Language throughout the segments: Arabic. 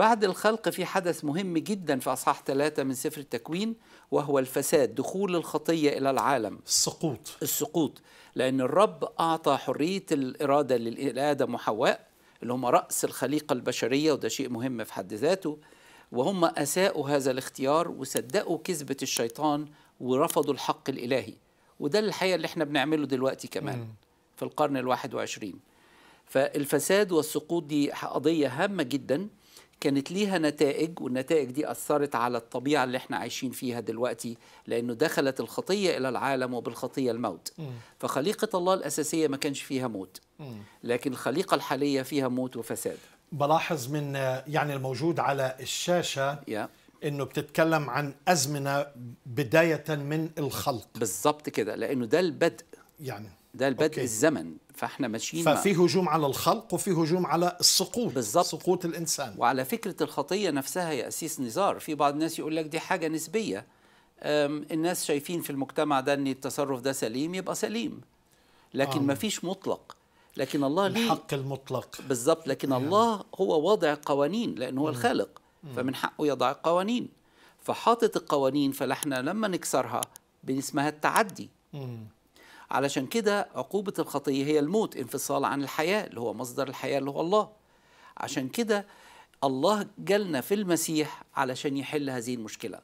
بعد الخلق في حدث مهم جدا في أصحاح ثلاثة من سفر التكوين وهو الفساد دخول الخطية إلى العالم السقوط السقوط لأن الرب أعطى حرية الإرادة لآدم وحواء اللي هم رأس الخليقة البشرية وده شيء مهم في حد ذاته وهم أساءوا هذا الاختيار وصدقوا كذبة الشيطان ورفضوا الحق الإلهي وده الحقيقة اللي احنا بنعمله دلوقتي كمان م. في القرن الواحد وعشرين فالفساد والسقوط دي قضية هامة جداً كانت ليها نتائج والنتائج دي أثرت على الطبيعة اللي احنا عايشين فيها دلوقتي لأنه دخلت الخطية إلى العالم وبالخطية الموت م. فخليقة الله الأساسية ما كانش فيها موت م. لكن الخليقة الحالية فيها موت وفساد بلاحظ من يعني الموجود على الشاشة yeah. انه بتتكلم عن ازمنه بدايه من الخلق بالظبط كده لانه ده البدء يعني ده البدء أوكي. الزمن فاحنا ماشيين ففي هجوم على الخلق وفي هجوم على السقوط بالزبط. سقوط الانسان وعلى فكره الخطيه نفسها يا اسيس نزار في بعض الناس يقول لك دي حاجه نسبيه الناس شايفين في المجتمع ده ان التصرف ده سليم يبقى سليم لكن آه. ما فيش مطلق لكن الله ليه الحق المطلق بالظبط لكن يعني. الله هو وضع قوانين لان هو الخالق فمن حقه يضع قوانين فحاطط القوانين فلحنا لما نكسرها اسمها التعدي مم. علشان كده عقوبة الخطية هي الموت انفصال عن الحياة اللي هو مصدر الحياة اللي هو الله عشان كده الله جالنا في المسيح علشان يحل هذه المشكلة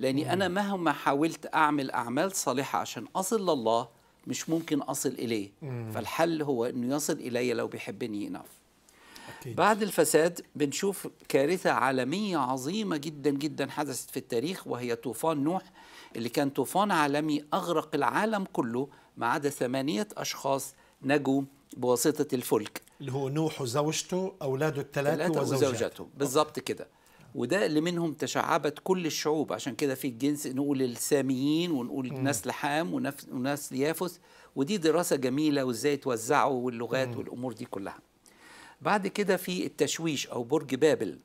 لأني أنا مهما حاولت أعمل أعمال صالحة عشان أصل لله مش ممكن أصل إليه فالحل هو أنه يصل إلي لو بيحبني إناف بعد الفساد بنشوف كارثة عالمية عظيمة جدا جدا حدثت في التاريخ وهي طوفان نوح اللي كان طوفان عالمي أغرق العالم كله ما عدا ثمانية أشخاص نجوا بواسطة الفلك اللي هو نوح وزوجته أولاده الثلاثة وزوجته, وزوجته. بالظبط كده وده اللي منهم تشعبت كل الشعوب عشان كده في الجنس نقول الساميين ونقول م. ناس لحام وناس ليافس ودي دراسة جميلة وازاي توزعوا واللغات م. والأمور دي كلها بعد كده في التشويش أو برج بابل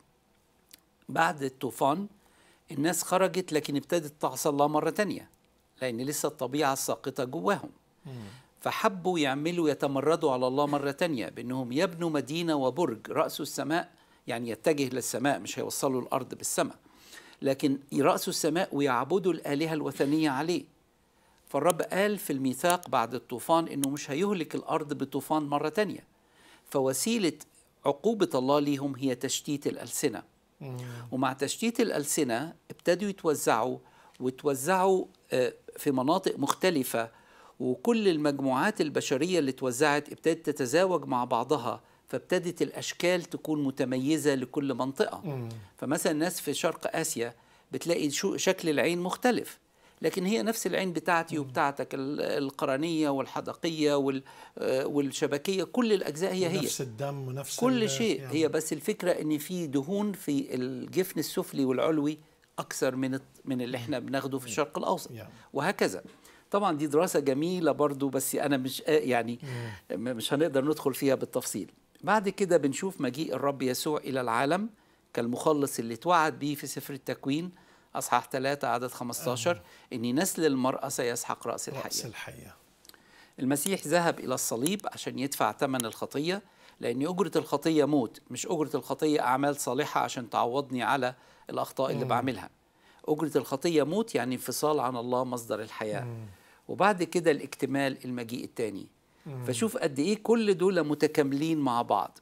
بعد الطوفان الناس خرجت لكن ابتدت تعصى الله مرة تانية لأن لسه الطبيعة الساقطة جواهم فحبوا يعملوا يتمردوا على الله مرة تانية بأنهم يبنوا مدينة وبرج رأس السماء يعني يتجه للسماء مش هيوصلوا الأرض بالسماء لكن رأس السماء ويعبدوا الآلهة الوثنية عليه فالرب قال في الميثاق بعد الطوفان أنه مش هيهلك الأرض بطوفان مرة تانية فوسيلة عقوبة الله ليهم هي تشتيت الألسنة ومع تشتيت الألسنة ابتدوا يتوزعوا وتوزعوا آه، في مناطق مختلفة وكل المجموعات البشرية اللي توزعت ابتدت تتزاوج مع بعضها فابتدت الأشكال تكون متميزة لكل منطقة مم. فمثلا الناس في شرق آسيا بتلاقي شو شكل العين مختلف لكن هي نفس العين بتاعتي وبتاعتك القرنية والحدقية آه، والشبكية كل الأجزاء هي هي نفس الدم ونفس كل شيء يعني. هي بس الفكرة أن في دهون في الجفن السفلي والعلوي أكثر من من اللي احنا بناخده في الشرق الأوسط وهكذا طبعا دي دراسه جميله برضو بس انا مش آه، يعني مش هنقدر ندخل فيها بالتفصيل بعد كده بنشوف مجيء الرب يسوع الى العالم كالمخلص اللي توعد به في سفر التكوين اصحاح 3 عدد 15 آه. ان نسل المراه سيسحق راس الحيه راس الحيه المسيح ذهب الى الصليب عشان يدفع ثمن الخطيه لان اجره الخطيه موت مش اجره الخطيه اعمال صالحه عشان تعوضني على الاخطاء اللي مم. بعملها اجره الخطيه موت يعني انفصال عن الله مصدر الحياه مم. وبعد كده الاكتمال المجيء الثاني فشوف قد ايه كل دول متكاملين مع بعض